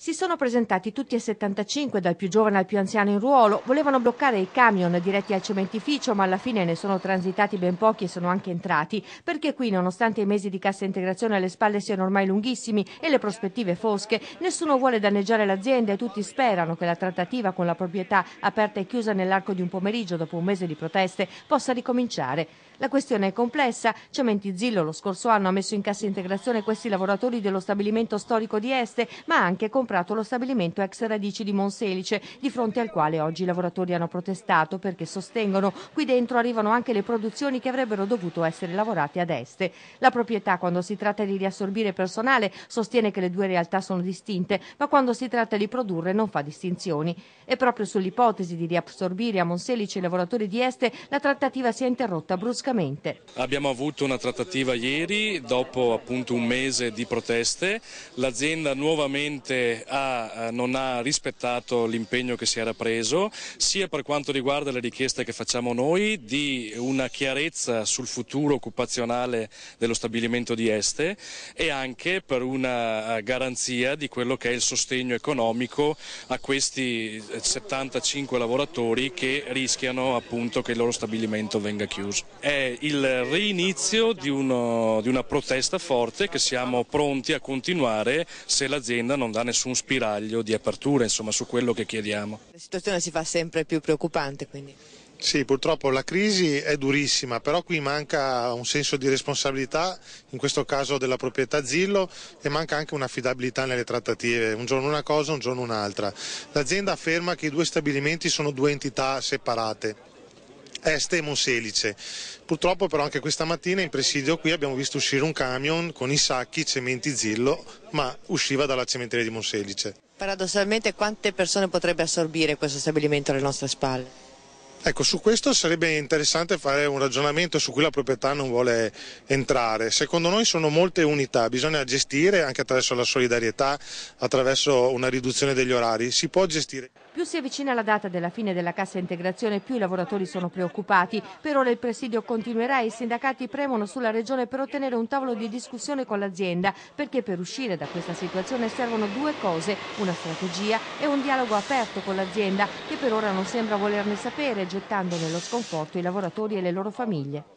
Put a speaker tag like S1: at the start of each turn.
S1: Si sono presentati tutti e 75, dal più giovane al più anziano in ruolo, volevano bloccare i camion diretti al cementificio, ma alla fine ne sono transitati ben pochi e sono anche entrati, perché qui, nonostante i mesi di cassa integrazione alle spalle siano ormai lunghissimi e le prospettive fosche, nessuno vuole danneggiare l'azienda e tutti sperano che la trattativa con la proprietà, aperta e chiusa nell'arco di un pomeriggio dopo un mese di proteste, possa ricominciare. La questione è complessa, Cementi Zillo lo scorso anno ha messo in cassa integrazione questi lavoratori dello stabilimento storico di Este, ma anche con comprato lo stabilimento ex Radici di Monselice, di fronte al quale oggi i lavoratori hanno protestato perché sostengono qui dentro arrivano anche le produzioni che avrebbero dovuto essere lavorate ad est. La proprietà, quando si tratta di riassorbire personale, sostiene che le due realtà sono distinte, ma quando si tratta di produrre non fa distinzioni. E proprio sull'ipotesi di riassorbire a Monselice i lavoratori di est, la trattativa si è interrotta bruscamente.
S2: Abbiamo avuto una trattativa ieri, dopo appunto un mese di proteste. L'azienda nuovamente ha, eh, non ha rispettato l'impegno che si era preso, sia per quanto riguarda le richieste che facciamo noi di una chiarezza sul futuro occupazionale dello stabilimento di Este e anche per una eh, garanzia di quello che è il sostegno economico a questi 75 eh, lavoratori che rischiano appunto che il loro stabilimento venga chiuso. È il reinizio di, uno, di una protesta forte che siamo pronti a continuare se l'azienda non dà nessun un spiraglio di apertura insomma, su quello che chiediamo.
S1: La situazione si fa sempre più preoccupante quindi.
S3: Sì, purtroppo la crisi è durissima, però qui manca un senso di responsabilità, in questo caso della proprietà Zillo, e manca anche un'affidabilità nelle trattative, un giorno una cosa, un giorno un'altra. L'azienda afferma che i due stabilimenti sono due entità separate. Este Monselice. Purtroppo però anche questa mattina in presidio qui abbiamo visto uscire un camion con i sacchi cementi Zillo, ma usciva dalla cementeria di Monselice.
S1: Paradossalmente quante persone potrebbe assorbire questo stabilimento alle nostre spalle? Ecco, su questo sarebbe interessante fare un ragionamento
S3: su cui la proprietà non vuole entrare. Secondo noi sono molte unità, bisogna gestire anche attraverso la solidarietà, attraverso una riduzione degli orari, si può gestire.
S1: Più si avvicina la data della fine della cassa integrazione, più i lavoratori sono preoccupati. Per ora il presidio continuerà e i sindacati premono sulla Regione per ottenere un tavolo di discussione con l'azienda, perché per uscire da questa situazione servono due cose, una strategia e un dialogo aperto con l'azienda, che per ora non sembra volerne sapere gettando nello sconforto i lavoratori e le loro famiglie.